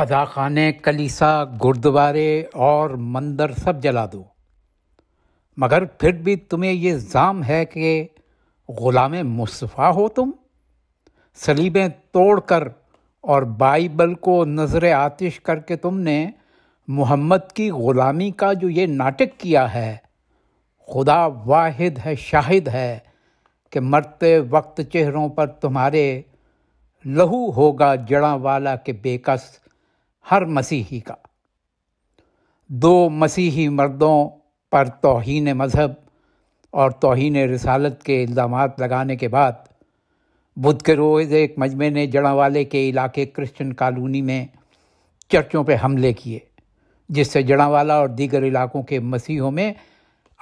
अदा खाने कलीसा गुरुद्वारे और मंदिर सब जला दो मगर फिर भी तुम्हें ये जाम है कि ग़ुलाम मुस्तफ़ा हो तुम सलीबें तोड़कर और बाइबल को नज़र आतिश करके तुमने मोहम्मद की ग़ुलामी का जो ये नाटक किया है खुदा वाहिद है शाहिद है कि मरते वक्त चेहरों पर तुम्हारे लहू होगा जड़ा वाला के बेकस हर मसीही का दो मसीही मर्दों पर तोहन मज़हब और तोहन रसालत के इल्ज़ाम लगाने के बाद बुध के रोज़ एक मजमे ने वाले के इलाके क्रिश्चियन कॉलोनी में चर्चों पर हमले किए जिससे जड़ावाला और दीगर इलाकों के मसीहों में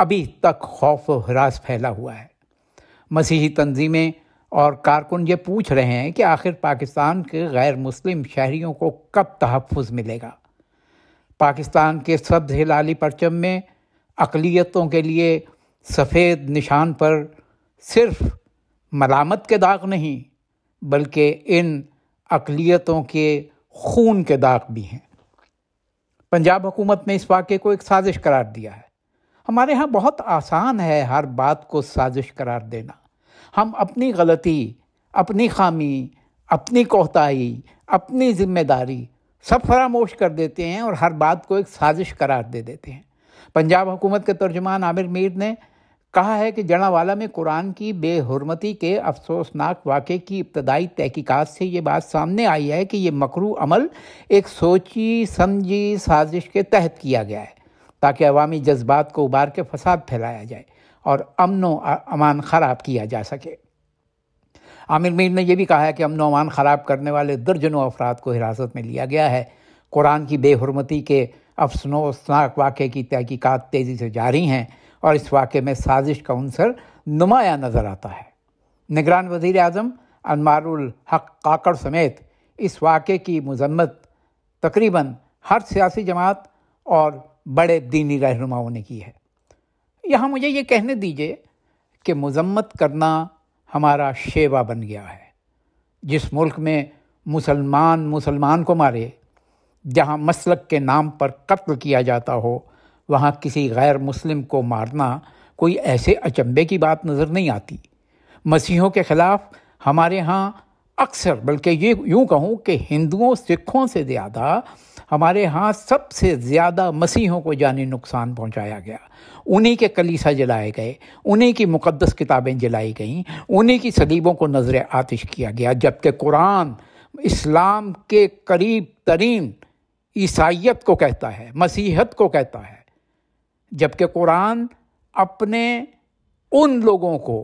अभी तक खौफ व हरास फैला हुआ है मसीही तंजीमें और कारकुन ये पूछ रहे हैं कि आखिर पाकिस्तान के गैर मुस्लिम शहरीों को कब तहफ़ मिलेगा पाकिस्तान के सब्ज हिलाली परचम में अकलीतों के लिए सफ़ेद निशान पर सिर्फ मलामत के दाग नहीं बल्कि इन अकलीतों के खून के दाग भी हैं पंजाब हुकूमत ने इस वाक़े को एक साजिश करार दिया है हमारे यहाँ बहुत आसान है हर बात को साजिश करार देना हम अपनी गलती अपनी खामी अपनी कोताही अपनी जिम्मेदारी सब फरामोश कर देते हैं और हर बात को एक साजिश करार दे देते हैं पंजाब हुकूमत के तर्जुमान आमिर मीर ने कहा है कि जड़ावाला में कुरान की बेहरमती के अफसोसनाक वाक़े की इब्तदाई तहकीकात से ये बात सामने आई है कि ये मकरू अमल एक सोची समझी साजिश के तहत किया गया है ताकि अवामी जज्बात को उबार के फसाद फैलाया जाए और व अमान ख़राब किया जा सके आमिर मीर ने यह भी कहा है कि अमन अमान ख़राब करने वाले दर्जनों अफराद को हिरासत में लिया गया है कुरान की बेहरमती के अफसनोसनाक वाक़े की तहकीक़ात तेज़ी से जारी हैं और इस वाक़े में साजिश का अनसर नुमाया नज़र आता है निगरान वज़ी अजम अनमारक काकड़ समेत इस वाक़े की मजम्मत तकरीबन हर सियासी जमात और बड़े दीनी रहनुमाओं ने की है यहाँ मुझे ये कहने दीजिए कि मज़म्मत करना हमारा शेवा बन गया है जिस मुल्क में मुसलमान मुसलमान को मारे जहाँ मसलक के नाम पर कत्ल किया जाता हो वहाँ किसी गैर मुस्लिम को मारना कोई ऐसे अचंबे की बात नज़र नहीं आती मसीहों के ख़िलाफ़ हमारे यहाँ अक्सर बल्कि ये यूँ कहूँ कि हिंदुओं सिखों से ज़्यादा हमारे यहाँ सबसे ज़्यादा मसीहों को जानी नुकसान पहुँचाया गया उन्हीं के कलीसा जलाए गए उन्हीं की मुकदस किताबें जलाई गईं उन्हीं की सलीबों को नजर आतिश किया गया जबकि कुरान इस्लाम के करीब तरीन ईसाइत को कहता है मसीहत को कहता है जबकि कुरान अपने उन लोगों को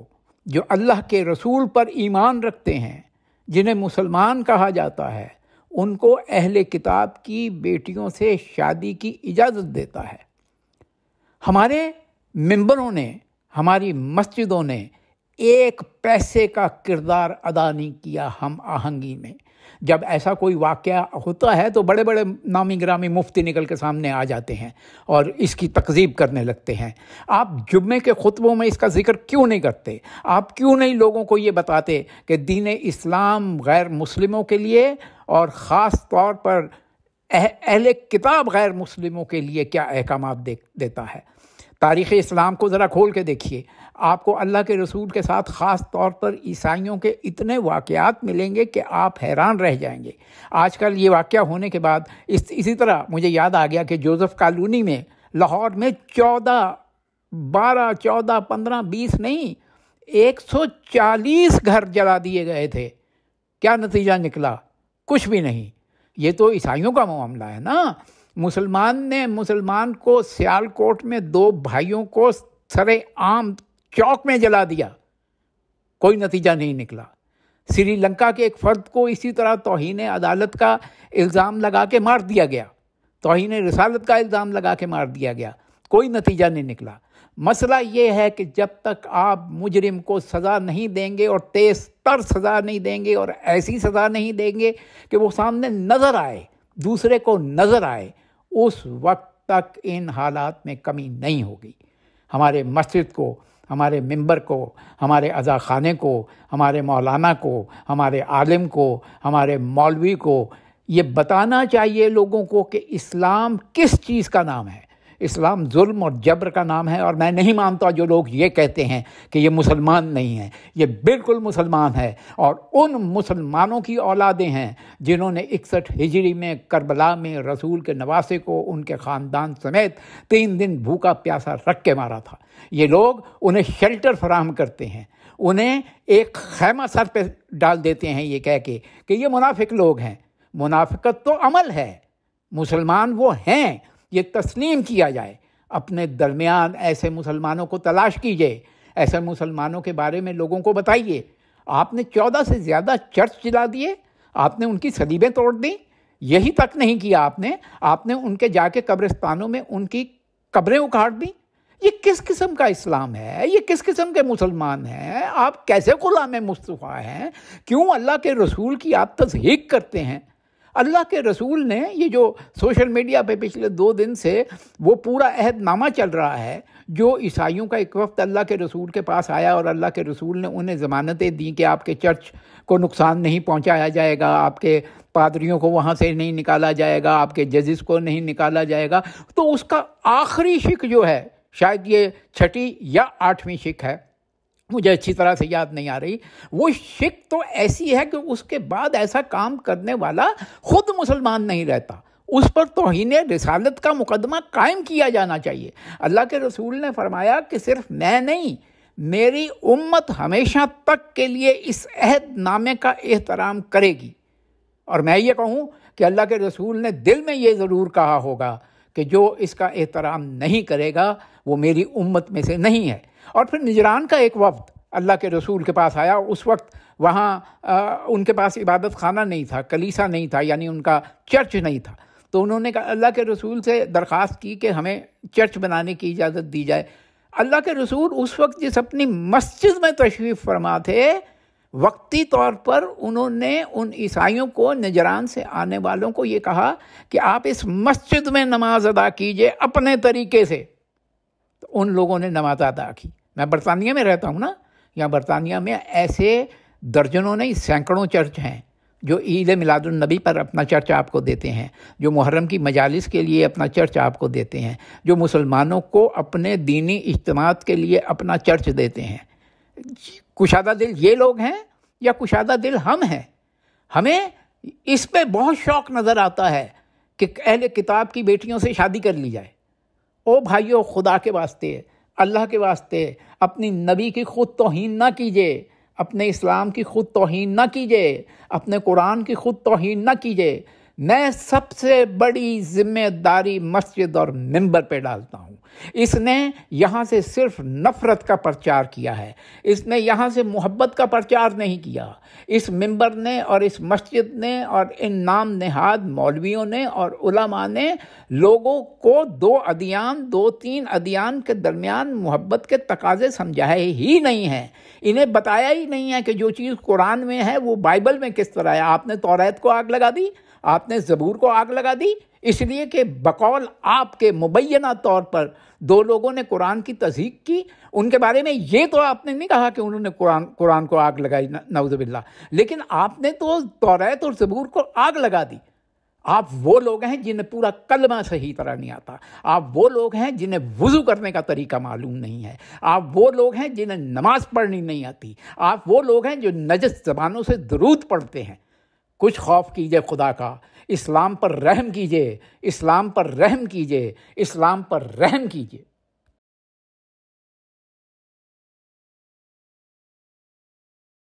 जो अल्लाह के रसूल पर ईमान रखते हैं जिन्हें मुसलमान कहा जाता है उनको अहले किताब की बेटियों से शादी की इजाज़त देता है हमारे मेंबरों ने हमारी मस्जिदों ने एक पैसे का किरदार अदा नहीं किया हम आहंगी में जब ऐसा कोई वाक़ होता है तो बड़े बड़े नामी ग्रामी मुफ्ती निकल के सामने आ जाते हैं और इसकी तकजीब करने लगते हैं आप जुम्मे के खुतबों में इसका जिक्र क्यों नहीं करते आप क्यों नहीं लोगों को ये बताते कि दीन इस्लाम गैर मुस्लिमों के लिए और ख़ास तौर पर अहल किताब गैर मुस्लिमों के लिए क्या अहकाम दे देता है तारीख़ इस्लाम को ज़रा खोल के देखिए आपको अल्लाह के रसूल के साथ ख़ास तौर पर ईसाइयों के इतने वाक़ात मिलेंगे कि आप हैरान रह जाएंगे आजकल ये वाक़ होने के बाद इस इसी तरह मुझे याद आ गया कि जोसेफ कॉलोनी में लाहौर में चौदह बारह चौदह पंद्रह बीस नहीं एक सौ चालीस घर जला दिए गए थे क्या नतीजा निकला कुछ भी नहीं ये तो ईसाइयों का मामला है ना मुसलमान ने मुसलमान को सियालकोट में दो भाइयों को सरे आम चौक में जला दिया कोई नतीजा नहीं निकला श्रीलंका के एक फर्द को इसी तरह तोहन अदालत का इल्ज़ाम लगा के मार दिया गया तोहन रसालत का इल्ज़ाम लगा के मार दिया गया कोई नतीजा नहीं निकला मसला ये है कि जब तक आप मुजरिम को सज़ा नहीं देंगे और तेज तर सज़ा नहीं देंगे और ऐसी सज़ा नहीं देंगे कि वो सामने नज़र आए दूसरे को नज़र आए उस वक्त तक इन हालात में कमी नहीं होगी हमारे मस्जिद को हमारे मेंबर को हमारे अजा खाने को हमारे मौलाना को हमारे आलिम को हमारे मौलवी को ये बताना चाहिए लोगों को कि इस्लाम किस चीज़ का नाम है इस्लाम जुल्म और जबर का नाम है और मैं नहीं मानता जो लोग ये कहते हैं कि ये मुसलमान नहीं हैं ये बिल्कुल मुसलमान है और उन मुसलमानों की औलादें हैं जिन्होंने इकसठ हिजरी में करबला में रसूल के नवासे को उनके ख़ानदान समेत तीन दिन भूखा प्यासा रख के मारा था ये लोग उन्हें शेल्टर फराहम करते हैं उन्हें एक खैमा सर पर डाल देते हैं ये कह के कि ये मुनाफिक लोग हैं मुनाफिकत तो अमल है मुसलमान वो हैं ये तस्लीम किया जाए अपने दरमियान ऐसे मुसलमानों को तलाश कीजिए ऐसे मुसलमानों के बारे में लोगों को बताइए आपने चौदह से ज़्यादा चर्च जला दिए आपने उनकी सलीबें तोड़ दी यही तक नहीं किया आपने आपने उनके जाके कब्रिस्तानों में उनकी कब्रें उखाड़ दी ये किस किस्म का इस्लाम है ये किस किस्म के मुसलमान हैं आप कैसे गुलाम मुस्तफ़ा हैं क्यों अल्लाह के रसूल की आप तस्हीक करते हैं अल्लाह के रसूल ने ये जो सोशल मीडिया पे पिछले दो दिन से वो पूरा अहदनामा चल रहा है जो ईसाइयों का एक वक्त अल्लाह के रसूल के पास आया और अल्लाह के रसूल ने उन्हें ज़मानतें दी कि आपके चर्च को नुकसान नहीं पहुंचाया जाएगा आपके पादरियों को वहाँ से नहीं निकाला जाएगा आपके जजिस को नहीं निकाला जाएगा तो उसका आखिरी शिक जो है शायद ये छठी या आठवीं शिक है मुझे अच्छी तरह से याद नहीं आ रही वो शिक तो ऐसी है कि उसके बाद ऐसा काम करने वाला खुद मुसलमान नहीं रहता उस पर तोहन रिसालत का मुकदमा कायम किया जाना चाहिए अल्लाह के रसूल ने फरमाया कि सिर्फ मैं नहीं मेरी उम्मत हमेशा तक के लिए इस अहद नामे का एहतराम करेगी और मैं ये कहूँ कि अल्लाह के रसूल ने दिल में ये ज़रूर कहा होगा कि जो इसका एहतराम नहीं करेगा वो मेरी उम्मत में से नहीं है और फिर निजरान का एक वक्त अल्लाह के रसूल के पास आया उस वक्त वहाँ उनके पास इबादत खाना नहीं था कलीसा नहीं था यानी उनका चर्च नहीं था तो उन्होंने कहा अल्लाह के रसूल से दरख्वास्त की कि हमें चर्च बनाने की इजाज़त दी जाए अल्लाह के रसूल उस वक्त जिस अपनी मस्जिद में तशरीफ़ फरमा थे वक्ती तौर पर उन्होंने उन ईसाइयों को निजरान से आने वालों को ये कहा कि आप इस मस्जिद में नमाज अदा कीजिए अपने तरीके से तो उन लोगों ने नमाज अदा की मैं बरतानिया में रहता हूँ ना यहाँ बरतानिया में ऐसे दर्जनों नहीं सैकड़ों चर्च हैं जो ईद मिलादुलनबी पर अपना चर्च आपको देते हैं जो मुहर्रम की मजालिस के लिए अपना चर्च आपको देते हैं जो मुसलमानों को अपने दीनी इज्तम के लिए अपना चर्च देते हैं कुशादा दिल ये लोग हैं या कुशादा दिल हम हैं हमें इस पे बहुत शौक नज़र आता है कि अहले किताब की बेटियों से शादी कर ली जाए ओ भाइयों खुदा के वास्ते अल्लाह के वास्ते अपनी नबी की खुद तोहन ना कीजिए अपने इस्लाम की खुद तोहन ना कीजिए अपने कुरान की खुद तोहन ना कीजिए मैं सबसे बड़ी जिम्मेदारी मस्जिद और मंबर पर डालता हूँ इसने यहाँ से सिर्फ नफ़रत का प्रचार किया है इसने यहाँ से मोहब्बत का प्रचार नहीं किया इस मेंबर ने और इस मस्जिद ने और इन नाम नहाद मौलवियों ने और उलमा ने लोगों को दो अदियान दो तीन अदियान के दरमियान मोहब्बत के तकाजे समझाए ही नहीं हैं इन्हें बताया ही नहीं है कि जो चीज़ कुरान में है वो बाइबल में किस तरह है आपने तौरात को आग लगा दी आपने ज़बूर को आग लगा दी इसलिए कि बकौल आपके मुबैना तौर पर दो लोगों ने कुरान की तस्दीक की उनके बारे में ये तो आपने नहीं कहा कि उन्होंने कुरान कुरान को आग लगाई नवजबिल्ला लेकिन आपने तो तौरत और ज़बूर को आग लगा दी आप वो लोग हैं जिन्हें पूरा कलमा सही तरह नहीं आता आप वो लोग हैं जिन्हें वज़ू करने का तरीका मालूम नहीं है आप वो लोग हैं जिन्हें नमाज़ पढ़नी नहीं आती आप वो लोग हैं जो नजस जबानों से दरूद पढ़ते हैं कुछ खौफ कीजिए खुदा का इस्लाम पर रहम कीजिए इस्लाम पर रहम कीजिए इस्लाम पर रहम कीजिए